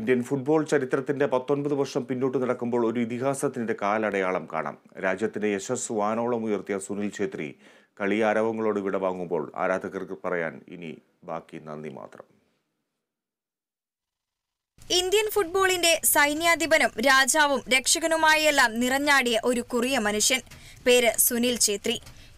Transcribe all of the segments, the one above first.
Indian football ചരിത്രത്തിന്റെ പത്തൊൻപത് വർഷം പിന്നോട്ട് നടക്കുമ്പോൾ ഒരു ഇതിഹാസത്തിന്റെ കാലടയാളം കാണാം രാജ്യത്തിന്റെ യശസ് വാനോളം ഉയർത്തിയ സുനിൽ ഛേത്രി കളി ആരവങ്ങളോട് വിട വാങ്ങുമ്പോൾ ആരാധകർക്ക് പറയാൻ ഇനി ബാക്കി നന്ദി മാത്രം ഇന്ത്യൻ ഫുട്ബോളിന്റെ സൈന്യാധിപനും രാജാവും രക്ഷകനുമായെല്ലാം നിറഞ്ഞാടിയ ഒരു കുറിയ മനുഷ്യൻ പേര് സുനിൽ ഛേത്രി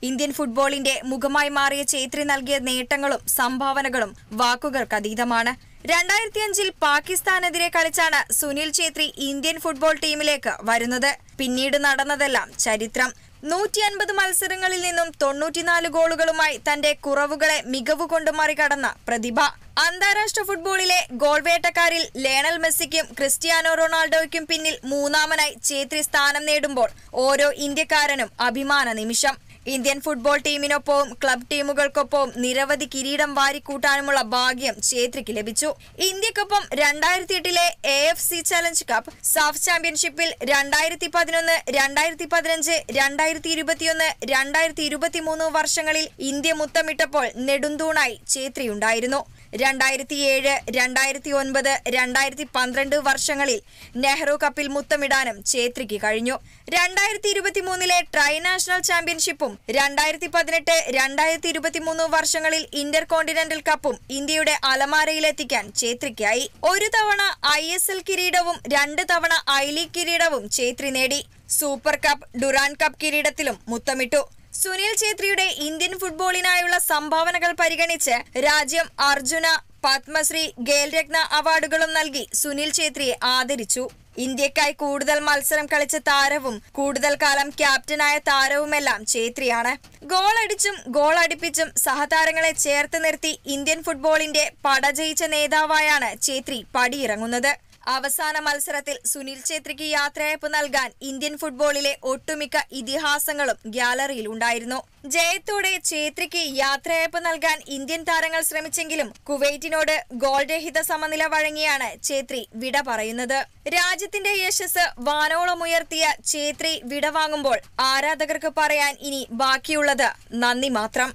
ഇന്ത്യൻ ഫുട്ബോളിന്റെ മുഖമായി മാറിയ ഛേത്രി നൽകിയ നേട്ടങ്ങളും സംഭാവനകളും വാക്കുകൾക്കതീതമാണ് അതീതമാണ് രണ്ടായിരത്തി അഞ്ചിൽ പാകിസ്ഥാനെതിരെ കളിച്ചാണ് സുനിൽ ഛേത്രി ഇന്ത്യൻ ഫുട്ബോൾ ടീമിലേക്ക് വരുന്നത് പിന്നീട് നടന്നതെല്ലാം ചരിത്രം നൂറ്റി അൻപത് മത്സരങ്ങളിൽ നിന്നും തൊണ്ണൂറ്റിനാല് ഗോളുകളുമായി തന്റെ കുറവുകളെ മികവ് കൊണ്ടു മറികടന്ന പ്രതിഭ അന്താരാഷ്ട്ര ഫുട്ബോളിലെ ഗോൾവേട്ടക്കാരിൽ ലേണൽ മെസ്സിക്കും ക്രിസ്റ്റിയാനോ റൊണാൾഡോയ്ക്കും പിന്നിൽ മൂന്നാമനായി ഛേത്രി സ്ഥാനം നേടുമ്പോൾ ഓരോ ഇന്ത്യക്കാരനും അഭിമാന നിമിഷം ഇന്ത്യൻ ഫുട്ബോൾ ടീമിനൊപ്പവും ക്ലബ് ടീമുകൾക്കൊപ്പവും നിരവധി കിരീടം വാരിക്കൂട്ടാനുമുള്ള ഭാഗ്യം ഛേത്രിക്ക് ലഭിച്ചു ഇന്ത്യക്കൊപ്പം രണ്ടായിരത്തി എട്ടിലെ A F C challenge cup SAFF ചാമ്പ്യൻഷിപ്പിൽ രണ്ടായിരത്തി പതിനൊന്ന് രണ്ടായിരത്തി പതിനഞ്ച് രണ്ടായിരത്തി ഇരുപത്തിയൊന്ന് രണ്ടായിരത്തി ഇരുപത്തിമൂന്ന് വർഷങ്ങളിൽ ഇന്ത്യ മുത്തമിട്ടപ്പോൾ നെടുന്തൂണായി ഛേത്രിയുണ്ടായിരുന്നു രണ്ടായിരത്തി ഏഴ് രണ്ടായിരത്തി ഒൻപത് രണ്ടായിരത്തി പന്ത്രണ്ട് വർഷങ്ങളിൽ നെഹ്റു കപ്പിൽ മുത്തമിടാനും ഛേത്രിക്ക് കഴിഞ്ഞു രണ്ടായിരത്തി ഇരുപത്തിമൂന്നിലെ ട്രൈ നാഷണൽ ചാമ്പ്യൻഷിപ്പും രണ്ടായിരത്തി പതിനെട്ട് രണ്ടായിരത്തി ഇരുപത്തി മൂന്ന് വർഷങ്ങളിൽ ഇന്റർ കോണ്ടിനെന്റൽ കപ്പും ഇന്ത്യയുടെ അലമാരയിലെത്തിക്കാൻ ഛേത്രിക്കായി ഒരു തവണ ഐ എസ് എൽ കിരീടവും രണ്ട് തവണ ഐ ലീഗ് കിരീടവും ഛേത്രി നേടി സൂപ്പർ കപ്പ് ഡുറാൻ കപ്പ് കിരീടത്തിലും മുത്തമിട്ടു സുനിൽ ഛേത്രിയുടെ ഇന്ത്യൻ ഫുട്ബോളിനായുള്ള സംഭാവനകൾ പരിഗണിച്ച് രാജ്യം അർജുന പത്മശ്രീ ഖേൽരത്ന അവാർഡുകളും നൽകി സുനിൽ ഛേത്രിയെ ആദരിച്ചു ഇന്ത്യക്കായി കൂടുതൽ മത്സരം കളിച്ച താരവും കൂടുതൽ കാലം ക്യാപ്റ്റനായ താരവുമെല്ലാം ഛേത്രിയാണ് ഗോൾ അടിച്ചും ഗോൾ അടിപ്പിച്ചും സഹതാരങ്ങളെ ചേർത്ത് നിർത്തി ഇന്ത്യൻ ഫുട്ബോളിന്റെ പടജയിച്ച നേതാവായാണ് ഛേത്രി പടിയിറങ്ങുന്നത് അവസാന മത്സരത്തിൽ സുനിൽ ഛേത്രിക്ക് യാത്രയയപ്പ് നൽകാൻ ഇന്ത്യൻ ഫുട്ബോളിലെ ഒട്ടുമിക്ക ഇതിഹാസങ്ങളും ഗ്യാലറിയിൽ ഉണ്ടായിരുന്നു ജയത്തോടെ ഛേത്രിക്ക് യാത്രയയപ്പ് നൽകാൻ ഇന്ത്യൻ താരങ്ങൾ ശ്രമിച്ചെങ്കിലും കുവൈറ്റിനോട് ഗോൾ രഹിത സമനില വഴങ്ങിയാണ് ഛേത്രി വിട പറയുന്നത് രാജ്യത്തിന്റെ യശസ് വാനോളമുയർത്തിയ ഛേത്രി വിട വാങ്ങുമ്പോൾ ആരാധകർക്ക് പറയാൻ ഇനി ബാക്കിയുള്ളത് നന്ദി മാത്രം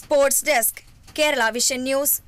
sports desk Kerala vision news